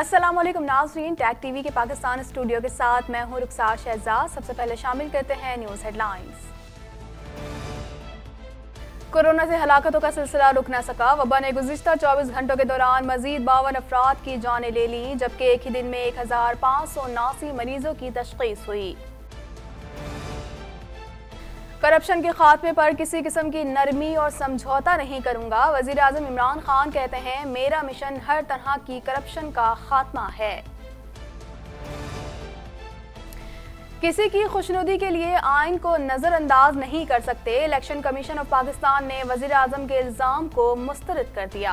असलम नाजरीन tag TV के Pakistan studio के साथ मैं हूं रुखसार शहजाद सबसे पहले शामिल करते हैं न्यूज़ हेडलाइंस कोरोना से हलाकतों का सिलसिला रुक न सका वबा ने गुजशत चौबीस घंटों के दौरान मजीद बावन अफराद की जानें ले ली जबकि एक ही दिन में एक हज़ार पाँच सौ उनासी मरीजों की तशखीस हुई करप्शन के खात्मे पर किसी किस्म की नरमी और समझौता नहीं करूंगा वजीर आजम इमरान खान कहते हैं मेरा मिशन हर तरह की करप्शन का खात्मा है किसी की खुशनुदी के लिए आइन को नज़रअंदाज नहीं कर सकते इलेक्शन कमीशन ऑफ पाकिस्तान ने वजीर अजम के इल्ज़ाम को मुस्तरद कर दिया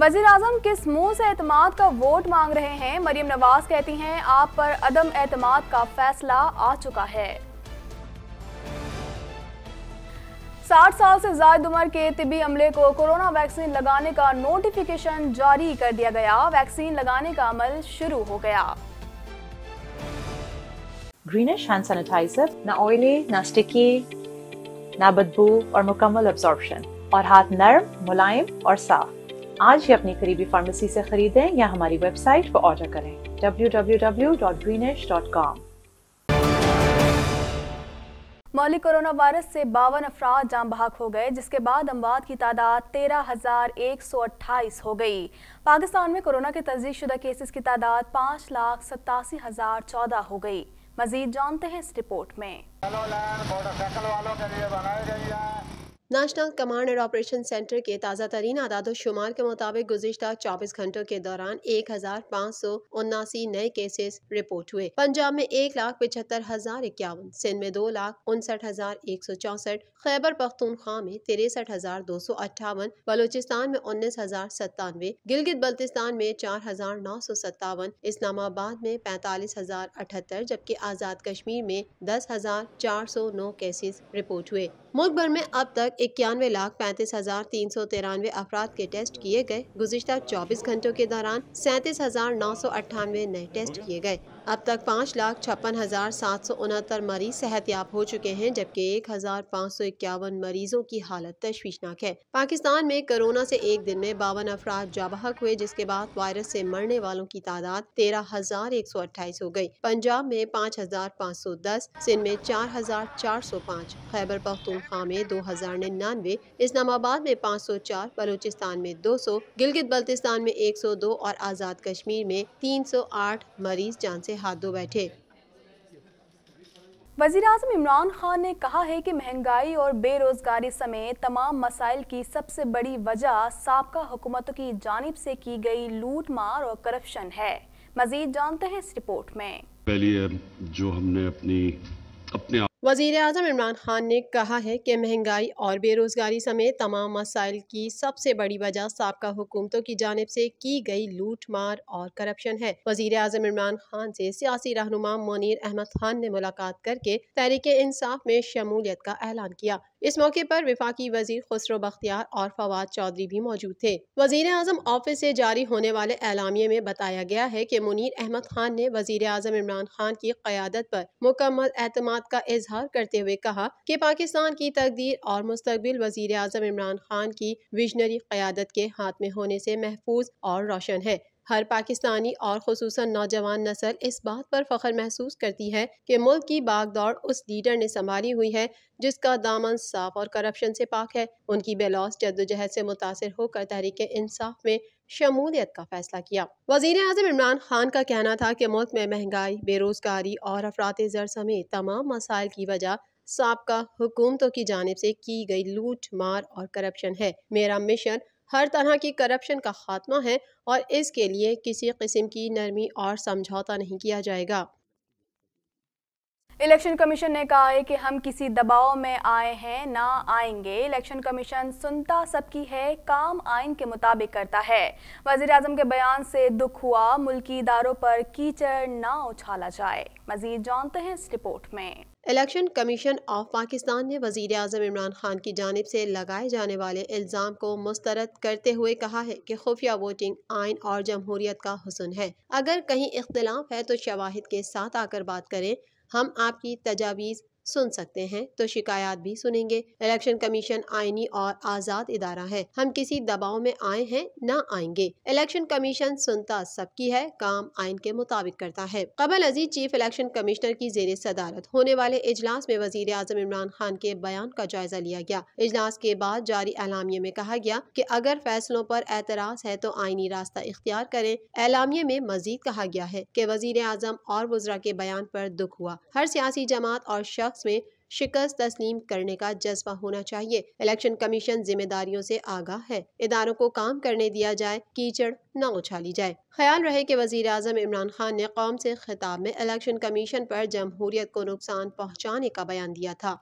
वजीर अजम किस मुंह से अतमाद का वोट मांग रहे हैं मरीम नवाज कहती हैं आप पर अदम एतमाद का फैसला आ चुका है साठ साल से जायद उम्र के तिबी अमले को कोरोना वैक्सीन लगाने का नोटिफिकेशन जारी कर दिया गया वैक्सीन लगाने का अमल शुरू हो गया ग्रीनिश हैंड सैनिटाइजर ना ऑयली ना स्टिकी ना बदबू और मुकम्मल अब्जॉर्प्शन और हाथ नरम मुलायम और साफ आज ही अपनी करीबी फार्मेसी से खरीदें या हमारी वेबसाइट पर ऑर्डर करें डब्ल्यू मौलिक कोरोना वायरस से बावन अफराद जाम बहाक हो गए जिसके बाद अमवाद की तादाद तेरह हजार एक सौ अट्ठाईस हो गई पाकिस्तान में कोरोना के तजी शुदा केसेस की तादाद पाँच लाख सतासी हजार चौदह हो गई मजीद जानते हैं इस रिपोर्ट में national command and operation centre के ताज़ा तरीन आदाद शुमार के मुताबिक गुजशत चौबीस घंटों के दौरान एक हज़ार पाँच सौ उन्नासी नए केसेस रिपोर्ट हुए पंजाब में एक लाख पिछहत्तर हज़ार इक्यावन सिंध में दो लाख उनसठ हज़ार एक सौ चौंसठ खैबर पख्तूनख्वा में तिरसठ हज़ार दो सौ अट्ठावन बलोचिस्तान में उन्नीस हज़ार सत्तानवे गिलगित बल्तिस्तान में चार हज़ार नौ सौ सत्तावन इस्लामाबाद में पैंतालीस हज़ार अठहत्तर जबकि आज़ाद कश्मीर में दस हज़ार चार सौ नौ केसेस रिपोर्ट हुए मुल्क भर में अब तक इक्यानवे लाख पैंतीस हजार तीन सौ तिरानवे अफराद के टेस्ट किए गए गुजशत 24 घंटों के दौरान सैंतीस हजार नौ सौ अट्ठानवे नए टेस्ट किए गए अब तक पाँच लाख छप्पन हज़ार सात सौ उनहत्तर मरीज याब हो चुके हैं जबकि एक हज़ार पाँच सौ इक्यावन मरीजों की हालत तशवीशनाक है पाकिस्तान में कोरोना से एक दिन में बावन अफराद जाबहक हुए जिसके बाद वायरस से मरने वालों की तादाद तेरह हजार एक सौ अट्ठाईस हो गई। पंजाब में पाँच हजार पाँच सौ दस सिंध में चार हजार चार सौ पाँच खैबर पख्तूनख्वा में दो हजार निन्यानवे इस्लामाबाद में पाँच सौ चार बलूचिस्तान में दो सौ गिलगित बल्तिस्तान में एक सौ दो और आज़ाद कश्मीर में तीन सौ आठ मरीज जान से हाथ धो बैठे वजीर अजम इमरान खान ने कहा है कि महंगाई और बेरोज़गारी समेत तमाम मसाइल की सबसे बड़ी वजह सबका हुकूमतों की जानब से की गई लूट मार और करप्शन है मजीद जानते हैं इस रिपोर्ट में पहली जो हमने अपनी अपने वजीर अजम इमरान खान ने कहा है कि महंगाई और बेरोज़गारी समेत तमाम मसाइल की सबसे बड़ी वजह सबका हुकूमतों की जानब से की गई लूट मार और करप्शन है वजीर अजम इमरान खान से सियासी रहनुमा मुनीर अहमद खान ने मुलाकात करके तहरीक इंसाफ में शमूलियत का ऐलान किया इस मौके पर विफाकी वजीर खुसरो बख्तियार और फवाद चौधरी भी मौजूद थे वजीर अजम ऑफिस से जारी होने वाले एलामिये में बताया गया है कि मुनीर अहमद खान ने वजीर अजम इमरान खान की क्यादत पर मुकम्मल एतमाद का इजहार करते हुए कहा कि पाकिस्तान की तकदीर और मुस्तबिल वजीर अजम इमरान खान की विजनरी क्यादत के हाथ में होने से महफूज और रोशन है हर पाकिस्तानी और खसूस नौजवान नसल इस बात पर फ़ख्र महसूस करती है कि मुल्क की बागदौड़ उस लीडर ने संभाली हुई है जिसका दामन साफ और करप्शन से पाक है उनकी बेलौस जद्दोजहद से मुतासर होकर तहरीक इंसाफ में शमूलियत का फैसला किया वजीर अजम इमरान खान का कहना था कि मुल्क में महंगाई बेरोजगारी और अफरात जर समेत तमाम मसाइल की वजह सबका हुकूमतों की जानब से की गई लूट मार और करप्शन है मेरा मिशन हर तरह की करप्शन का खात्मा है और इसके लिए किसी किस्म की नरमी और समझौता नहीं किया जाएगा इलेक्शन कमीशन ने कहा है कि हम किसी दबाव में आए हैं ना आएंगे इलेक्शन कमीशन सुनता सबकी है काम आइन के मुताबिक करता है वजीर अजम के बयान से दुख हुआ मुल्की इदारों पर कीचड़ ना उछाला जाए मजीद जानते हैं इस रिपोर्ट में इलेक्शन कमीशन ऑफ पाकिस्तान ने वजीर अजम इमरान खान की जानब से लगाए जाने वाले इल्ज़ाम को मुस्तरद करते हुए कहा है कि खुफिया वोटिंग आइन और जमहूरियत का हसन है अगर कहीं इख्तलाफ है तो शवाहद के साथ आकर बात करें हम आपकी तजावीज़ सुन सकते हैं तो शिकायत भी सुनेंगे इलेक्शन कमीशन आईनी और आज़ाद इदारा है हम किसी दबाव में आए हैं न आएंगे इलेक्शन कमीशन सुनता सबकी है काम आइन के मुताबिक करता है कबल अजीज चीफ इलेक्शन कमिश्नर की जेर सदारत होने वाले इजलास में वजीर आजम इमरान खान के बयान का जायजा लिया गया इजलास के बाद जारी एलामिया में कहा गया की अगर फैसलों पर एतराज है तो आईनी रास्ता इख्तियार करें एलामिया में मजीद कहा गया है की वजीर आज़म और वजरा के बयान आरोप दुख हुआ हर सियासी जमात और शख्स शख्स में शिकस्त तस्लीम करने का जज्बा होना चाहिए इलेक्शन कमीशन जिम्मेदारियों से आगाह है इदारों को काम करने दिया जाए कीचड़ न उछाली जाए ख्याल रहे कि वजीर अजम इमरान खान ने कौम से खिताब में इलेक्शन कमीशन पर जमहूरियत को नुकसान पहुँचाने का बयान दिया था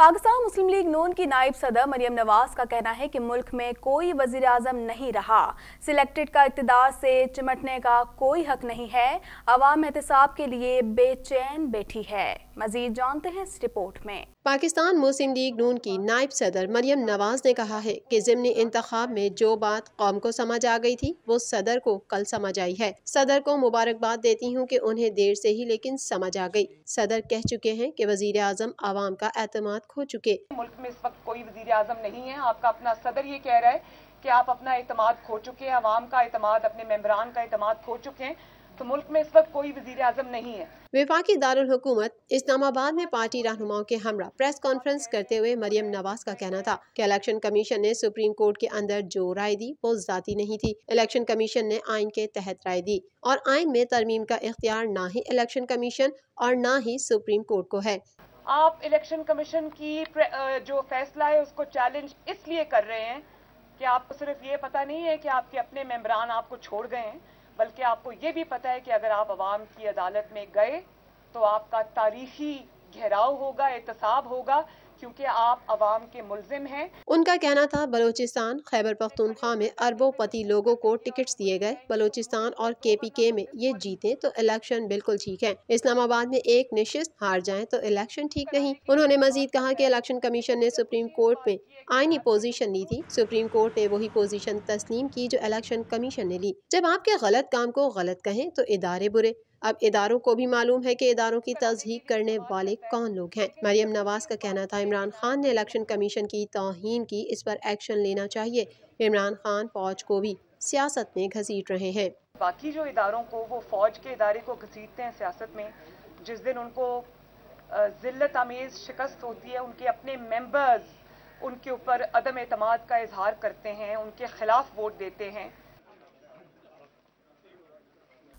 पाकिस्तान मुस्लिम लीग नून की नायब सदर मरियम नवाज का कहना है कि मुल्क में कोई वजीर आजम नहीं रहा सिलेक्टेड का इकतदार से चिमटने का कोई हक नहीं है अवाम एहतसाब के लिए बेचैन बैठी है मजीद जानते हैं इस रिपोर्ट में पाकिस्तान मुस्लिम लीग नून की नायब सदर मरियम नवाज ने कहा है कि ज़मनी इंतख्या में जो बात कौम को समझ आ गई थी वो सदर को कल समझ आई है सदर को मुबारकबाद देती हूँ कि उन्हें देर से ही लेकिन समझ आ गई सदर कह चुके हैं कि वजीर आजम आवाम का एतम खो चुके मुल्क में इस वक्त कोई वजीर आजम नहीं है आपका अपना सदर ये कह रहा है कि आप अपना अतमाद खो चुके हैं आवाम का अतमाद अपने मेम्बरान का अतमाद खो चुके हैं तो मुल्क में इस वक्त कोई वजीर आजम नहीं है विफाकी दारकूमत इस्लामाबाद में पार्टी रहनुमाओं के हमरा प्रेस कॉन्फ्रेंस करते हुए मरियम नवाज का कहना था कि इलेक्शन कमीशन ने सुप्रीम कोर्ट के अंदर जो राय दी वो जाती नहीं थी इलेक्शन कमीशन ने आइन के तहत राय दी और आइन में तरमीम का इख्तियार ना ही इलेक्शन कमीशन और ना ही सुप्रीम कोर्ट को है आप इलेक्शन कमीशन की जो फैसला है उसको चैलेंज इसलिए कर रहे हैं कि आपको सिर्फ ये पता नहीं है कि आपके अपने मेम्बरान आपको छोड़ गए हैं बल्कि आपको ये भी पता है कि अगर आप आवाम की अदालत में गए तो आपका तारीखी घेराव होगा एहतसाब होगा क्योंकि आप आवाम के मुलिम हैं उनका कहना था बलोचिस्तान खैबर पख्तूनख्वा में पति लोगों को टिकट्स दिए गए बलोचिस्तान और के पी के में ये जीते तो इलेक्शन बिल्कुल ठीक है इस्लामाबाद में एक निश्चित हार जाए तो इलेक्शन ठीक नहीं उन्होंने मजीद कहा की इलेक्शन कमीशन ने सुप्रीम कोर्ट में आईनी पोजीशन ली थी सुप्रीम कोर्ट ने वही पोजीशन तस्लीम की जो इलेक्शन कमीशन ने ली जब आपके गलत काम को गलत कहें तो इदारे बुरे अब इदारों को भी मालूम है कि इदारों की तस्दीक करने वाले कौन लोग हैं मरियम नवाज का कहना था इमरान खान ने इलेक्शन कमीशन की तोहन की इस पर एक्शन लेना चाहिए इमरान खान फौज को भी सियासत में घसीट रहे हैं बाकी जो इदारों को वो फौज के इदारे को घसीटते हैं सियासत में जिस दिन उनको जिल्लत आमेज शिकस्त होती है उनके अपने मेंबर्स उनके ऊपर अदम अतमाद का इजहार करते हैं उनके खिलाफ वोट देते हैं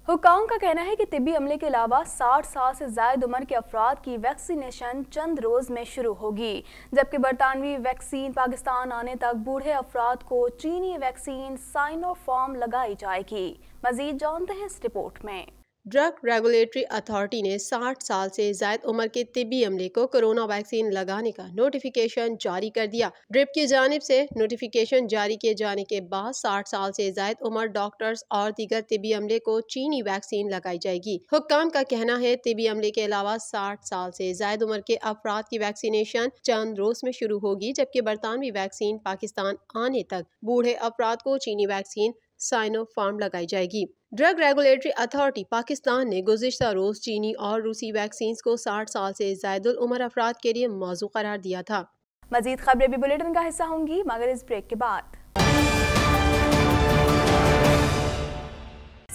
हुकाम का कहना है कि तिबी अमले के अलावा 60 साल से जायद उम्र के अफराद की वैक्सीनेशन चंद रोज में शुरू होगी जबकि बरतानवी वैक्सीन पाकिस्तान आने तक बूढ़े अफराद को चीनी वैक्सीन साइनोफॉर्म लगाई जाएगी मजीद जानते हैं इस रिपोर्ट में ड्रग रेगुलेटरी अथॉरिटी ने 60 साल से जायद उम्र के तिबी अमले को कोरोना वैक्सीन लगाने का नोटिफिकेशन जारी कर दिया ड्रिप की जानब से नोटिफिकेशन जारी किए जाने के बाद 60 साल से जायद उम्र डॉक्टर्स और दीगर तिबी अमले को चीनी वैक्सीन लगाई जाएगी हुक्काम का कहना है तिबी अमले के अलावा साठ साल से जायद उम्र के अफराद की वैक्सीनेशन चंद रोज में शुरू होगी जबकि बरतानवी वैक्सीन पाकिस्तान आने तक बूढ़े अफराद को चीनी वैक्सीन साइनो फार्म लगाई जाएगी ड्रग रेगुलेटरी अथॉरिटी पाकिस्तान ने गुजशत रोज़ चीनी और रूसी वैक्सीन को साठ साल से जायदुलमर अफराद के लिए मौजू करार दिया था मजीद खबरें भी बुलेटिन का हिस्सा होंगी मगर इस ब्रेक के बाद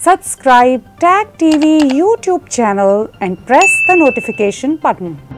subscribe Tag TV YouTube channel and press the notification button